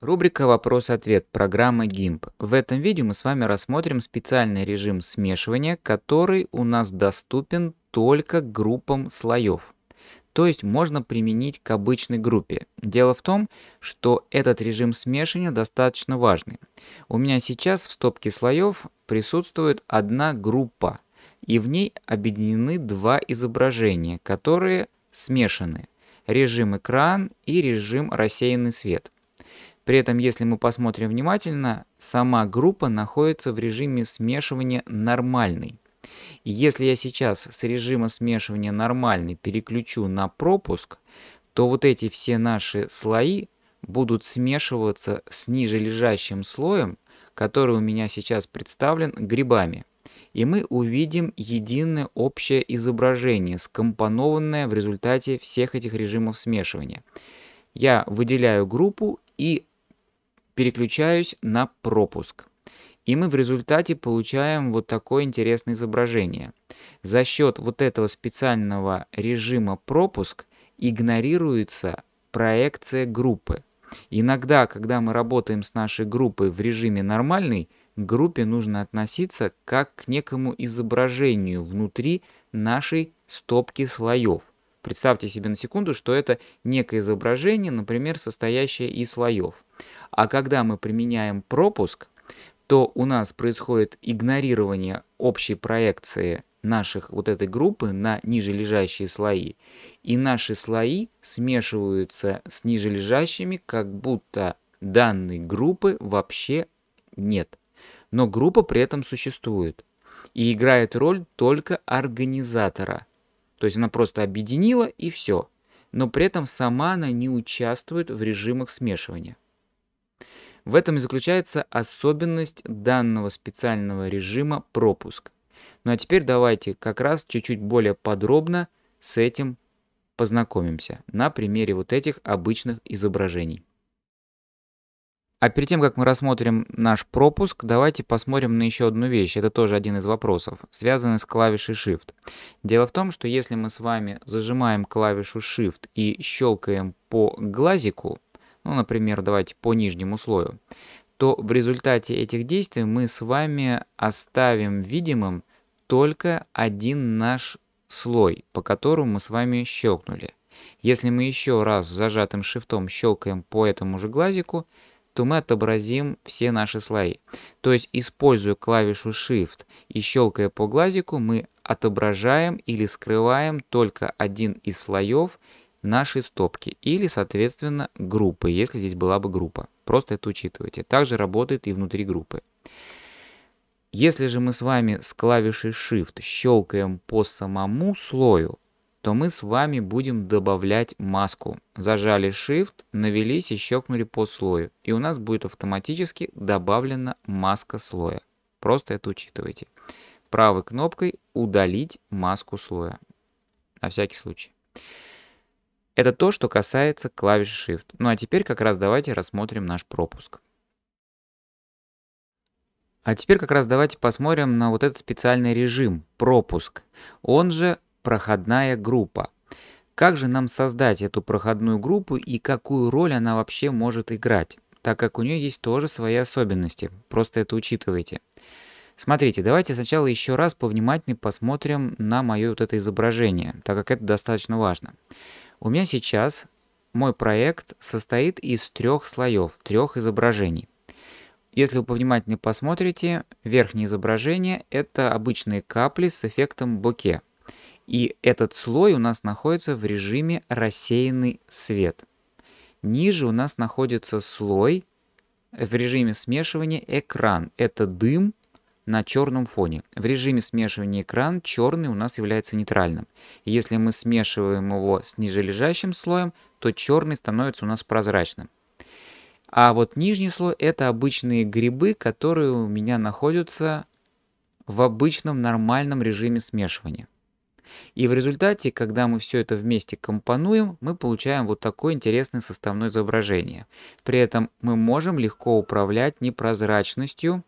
Рубрика «Вопрос-ответ» программы GIMP. В этом видео мы с вами рассмотрим специальный режим смешивания, который у нас доступен только группам слоев. То есть можно применить к обычной группе. Дело в том, что этот режим смешивания достаточно важный. У меня сейчас в стопке слоев присутствует одна группа, и в ней объединены два изображения, которые смешаны. Режим экран и режим рассеянный свет – при этом, если мы посмотрим внимательно, сама группа находится в режиме смешивания нормальный. И если я сейчас с режима смешивания нормальный переключу на пропуск, то вот эти все наши слои будут смешиваться с нижележащим слоем, который у меня сейчас представлен грибами. И мы увидим единое общее изображение, скомпонованное в результате всех этих режимов смешивания. Я выделяю группу и переключаюсь на пропуск. И мы в результате получаем вот такое интересное изображение. За счет вот этого специального режима пропуск игнорируется проекция группы. Иногда, когда мы работаем с нашей группой в режиме нормальный, к группе нужно относиться как к некому изображению внутри нашей стопки слоев. Представьте себе на секунду, что это некое изображение, например, состоящее из слоев. А когда мы применяем пропуск, то у нас происходит игнорирование общей проекции наших вот этой группы на нижележащие слои. И наши слои смешиваются с нижележащими, как будто данной группы вообще нет. Но группа при этом существует и играет роль только организатора. То есть она просто объединила и все. Но при этом сама она не участвует в режимах смешивания. В этом и заключается особенность данного специального режима пропуск. Ну а теперь давайте как раз чуть-чуть более подробно с этим познакомимся на примере вот этих обычных изображений. А перед тем, как мы рассмотрим наш пропуск, давайте посмотрим на еще одну вещь. Это тоже один из вопросов, связанный с клавишей Shift. Дело в том, что если мы с вами зажимаем клавишу Shift и щелкаем по глазику, ну, например, давайте по нижнему слою, то в результате этих действий мы с вами оставим видимым только один наш слой, по которому мы с вами щелкнули. Если мы еще раз с зажатым шифтом щелкаем по этому же глазику, то мы отобразим все наши слои. То есть, используя клавишу Shift и щелкая по глазику, мы отображаем или скрываем только один из слоев нашей стопки или, соответственно, группы, если здесь была бы группа. Просто это учитывайте. Также работает и внутри группы. Если же мы с вами с клавишей Shift щелкаем по самому слою, то мы с вами будем добавлять маску. Зажали Shift, навелись и щелкнули по слою. И у нас будет автоматически добавлена маска слоя. Просто это учитывайте. Правой кнопкой удалить маску слоя. На всякий случай. Это то, что касается клавиши Shift. Ну а теперь как раз давайте рассмотрим наш пропуск. А теперь как раз давайте посмотрим на вот этот специальный режим «Пропуск», он же «Проходная группа». Как же нам создать эту проходную группу и какую роль она вообще может играть, так как у нее есть тоже свои особенности, просто это учитывайте. Смотрите, давайте сначала еще раз повнимательнее посмотрим на мое вот это изображение, так как это достаточно важно. У меня сейчас мой проект состоит из трех слоев, трех изображений. Если вы повнимательнее посмотрите, верхнее изображение – это обычные капли с эффектом боке. И этот слой у нас находится в режиме рассеянный свет. Ниже у нас находится слой в режиме смешивания экран. Это дым на черном фоне. В режиме смешивания экран черный у нас является нейтральным. Если мы смешиваем его с нижележащим слоем, то черный становится у нас прозрачным. А вот нижний слой это обычные грибы, которые у меня находятся в обычном нормальном режиме смешивания. И в результате, когда мы все это вместе компонуем, мы получаем вот такое интересное составное изображение. При этом мы можем легко управлять непрозрачностью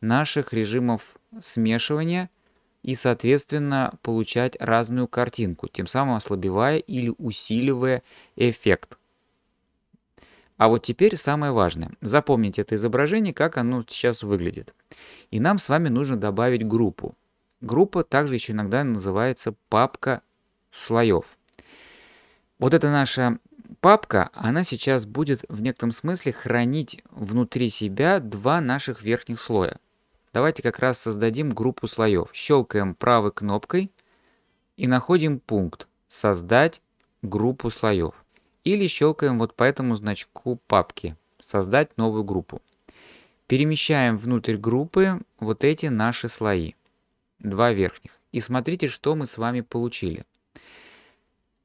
наших режимов смешивания и, соответственно, получать разную картинку, тем самым ослабевая или усиливая эффект. А вот теперь самое важное. Запомните это изображение, как оно сейчас выглядит. И нам с вами нужно добавить группу. Группа также еще иногда называется папка слоев. Вот эта наша папка, она сейчас будет в некотором смысле хранить внутри себя два наших верхних слоя. Давайте как раз создадим группу слоев. Щелкаем правой кнопкой и находим пункт «Создать группу слоев». Или щелкаем вот по этому значку папки «Создать новую группу». Перемещаем внутрь группы вот эти наши слои, два верхних. И смотрите, что мы с вами получили.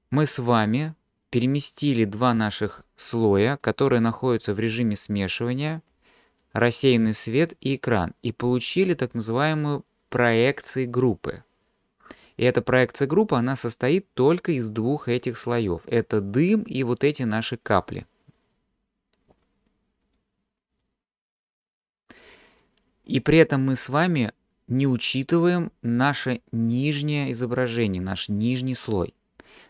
Мы с вами переместили два наших слоя, которые находятся в режиме смешивания – рассеянный свет и экран и получили так называемую проекции группы. И эта проекция группы, она состоит только из двух этих слоев. Это дым и вот эти наши капли. И при этом мы с вами не учитываем наше нижнее изображение, наш нижний слой.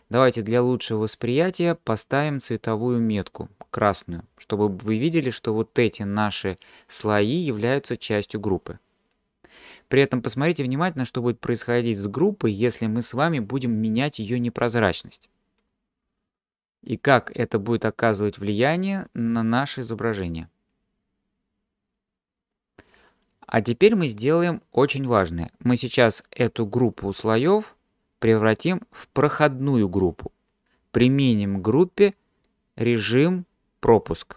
Давайте для лучшего восприятия поставим цветовую метку, красную, чтобы вы видели, что вот эти наши слои являются частью группы. При этом посмотрите внимательно, что будет происходить с группой, если мы с вами будем менять ее непрозрачность. И как это будет оказывать влияние на наше изображение. А теперь мы сделаем очень важное. Мы сейчас эту группу слоев превратим в проходную группу. Применим группе режим пропуск.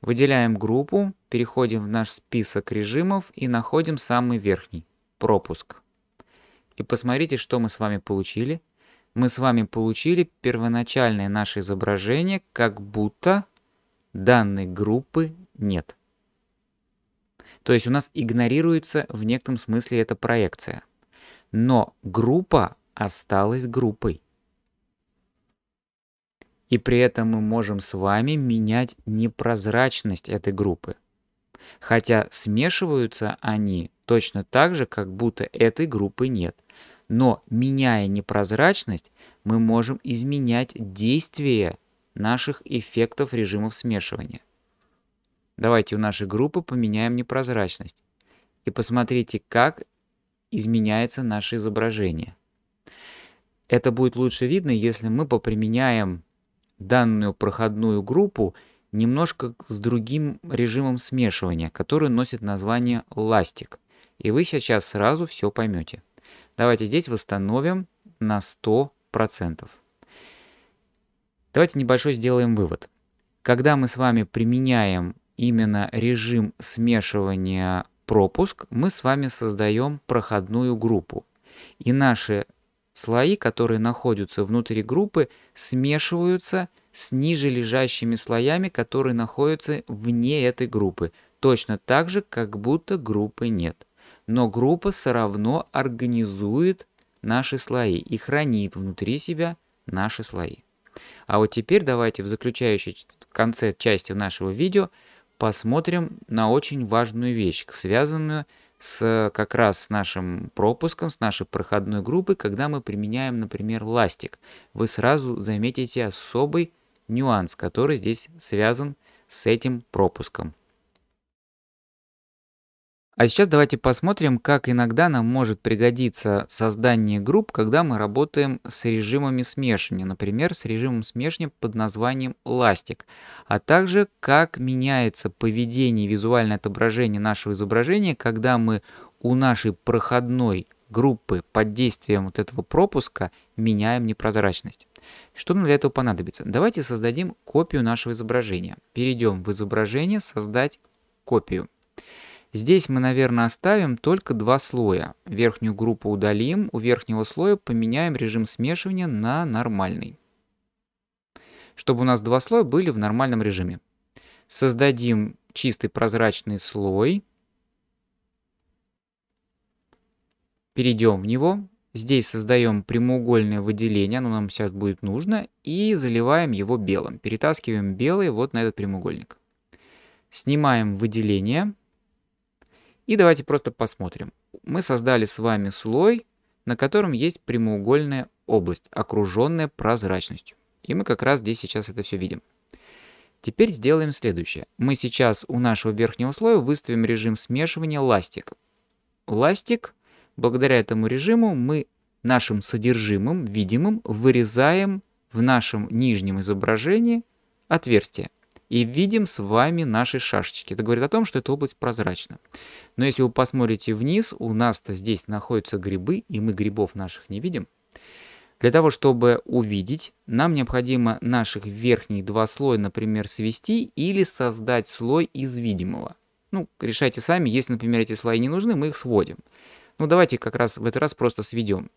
Выделяем группу, переходим в наш список режимов и находим самый верхний – пропуск. И посмотрите, что мы с вами получили. Мы с вами получили первоначальное наше изображение, как будто данной группы нет. То есть у нас игнорируется в некотором смысле эта проекция но группа осталась группой. И при этом мы можем с вами менять непрозрачность этой группы. Хотя смешиваются они точно так же, как будто этой группы нет. Но меняя непрозрачность, мы можем изменять действие наших эффектов режимов смешивания. Давайте у нашей группы поменяем непрозрачность. И посмотрите, как изменяется наше изображение. Это будет лучше видно, если мы поприменяем данную проходную группу немножко с другим режимом смешивания, который носит название ластик. И вы сейчас сразу все поймете. Давайте здесь восстановим на 100%. Давайте небольшой сделаем вывод. Когда мы с вами применяем именно режим смешивания пропуск, мы с вами создаем проходную группу. И наши слои, которые находятся внутри группы, смешиваются с ниже лежащими слоями, которые находятся вне этой группы, точно так же, как будто группы нет. Но группа все равно организует наши слои и хранит внутри себя наши слои. А вот теперь давайте в заключающей конце части нашего видео – посмотрим на очень важную вещь, связанную с, как раз с нашим пропуском, с нашей проходной группой, когда мы применяем, например, ластик. Вы сразу заметите особый нюанс, который здесь связан с этим пропуском. А сейчас давайте посмотрим, как иногда нам может пригодиться создание групп, когда мы работаем с режимами смешивания, например, с режимом смешивания под названием ластик, а также как меняется поведение и визуальное отображение нашего изображения, когда мы у нашей проходной группы под действием вот этого пропуска меняем непрозрачность. Что нам для этого понадобится? Давайте создадим копию нашего изображения. Перейдем в изображение «Создать копию». Здесь мы, наверное, оставим только два слоя. Верхнюю группу удалим, у верхнего слоя поменяем режим смешивания на нормальный. Чтобы у нас два слоя были в нормальном режиме. Создадим чистый прозрачный слой. Перейдем в него. Здесь создаем прямоугольное выделение, оно нам сейчас будет нужно, и заливаем его белым. Перетаскиваем белый вот на этот прямоугольник. Снимаем выделение. Выделение и давайте просто посмотрим. Мы создали с вами слой, на котором есть прямоугольная область, окруженная прозрачностью. И мы как раз здесь сейчас это все видим. Теперь сделаем следующее. Мы сейчас у нашего верхнего слоя выставим режим смешивания ластик. Ластик, благодаря этому режиму мы нашим содержимым, видимым, вырезаем в нашем нижнем изображении отверстие и видим с вами наши шашечки. Это говорит о том, что эта область прозрачна. Но если вы посмотрите вниз, у нас-то здесь находятся грибы, и мы грибов наших не видим. Для того, чтобы увидеть, нам необходимо наших верхних два слоя, например, свести или создать слой из видимого. Ну, решайте сами, если, например, эти слои не нужны, мы их сводим. Ну, давайте как раз в этот раз просто сведем.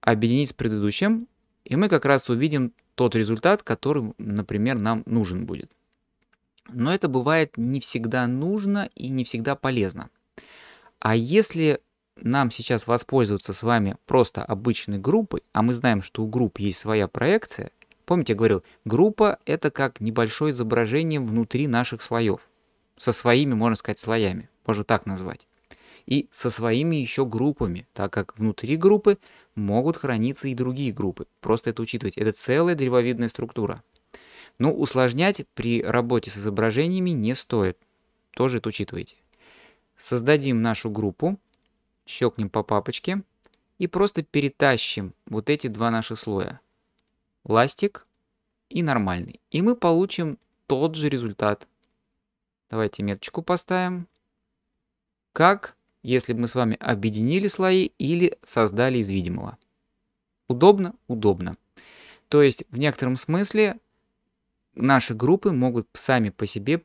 Объединить с предыдущим, и мы как раз увидим тот результат, который, например, нам нужен будет. Но это бывает не всегда нужно и не всегда полезно. А если нам сейчас воспользоваться с вами просто обычной группой, а мы знаем, что у групп есть своя проекция, помните, я говорил, группа — это как небольшое изображение внутри наших слоев, со своими, можно сказать, слоями, можно так назвать и со своими еще группами, так как внутри группы могут храниться и другие группы. Просто это учитывать. Это целая древовидная структура. Но усложнять при работе с изображениями не стоит. Тоже это учитывайте. Создадим нашу группу, щелкнем по папочке и просто перетащим вот эти два наши слоя. Ластик и нормальный. И мы получим тот же результат. Давайте меточку поставим. Как если бы мы с вами объединили слои или создали из видимого. Удобно? Удобно. То есть в некотором смысле наши группы могут сами по себе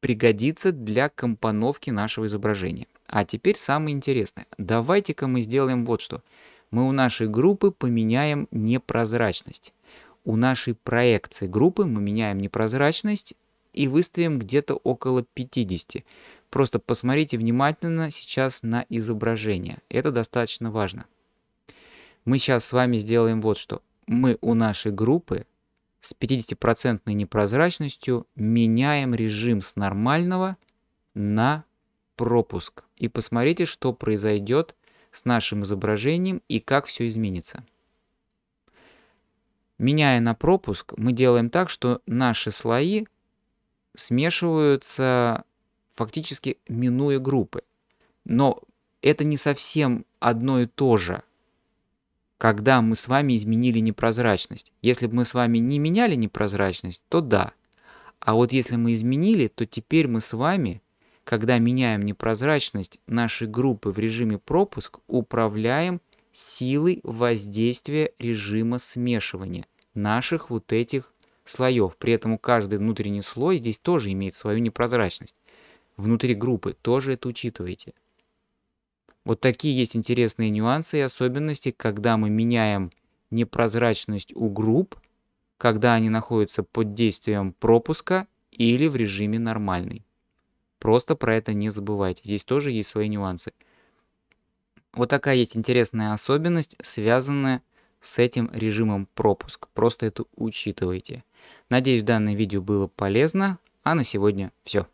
пригодиться для компоновки нашего изображения. А теперь самое интересное. Давайте-ка мы сделаем вот что. Мы у нашей группы поменяем непрозрачность. У нашей проекции группы мы меняем непрозрачность и выставим где-то около 50. Просто посмотрите внимательно сейчас на изображение. Это достаточно важно. Мы сейчас с вами сделаем вот что. Мы у нашей группы с 50% непрозрачностью меняем режим с нормального на пропуск. И посмотрите, что произойдет с нашим изображением и как все изменится. Меняя на пропуск, мы делаем так, что наши слои смешиваются фактически минуя группы. Но это не совсем одно и то же, когда мы с вами изменили непрозрачность. Если бы мы с вами не меняли непрозрачность, то да. А вот если мы изменили, то теперь мы с вами, когда меняем непрозрачность нашей группы в режиме пропуск, управляем силой воздействия режима смешивания наших вот этих слоев. При этом каждый внутренний слой здесь тоже имеет свою непрозрачность внутри группы, тоже это учитывайте. Вот такие есть интересные нюансы и особенности, когда мы меняем непрозрачность у групп, когда они находятся под действием пропуска или в режиме нормальный. Просто про это не забывайте. Здесь тоже есть свои нюансы. Вот такая есть интересная особенность, связанная с этим режимом пропуск. Просто это учитывайте. Надеюсь, данное видео было полезно, а на сегодня все.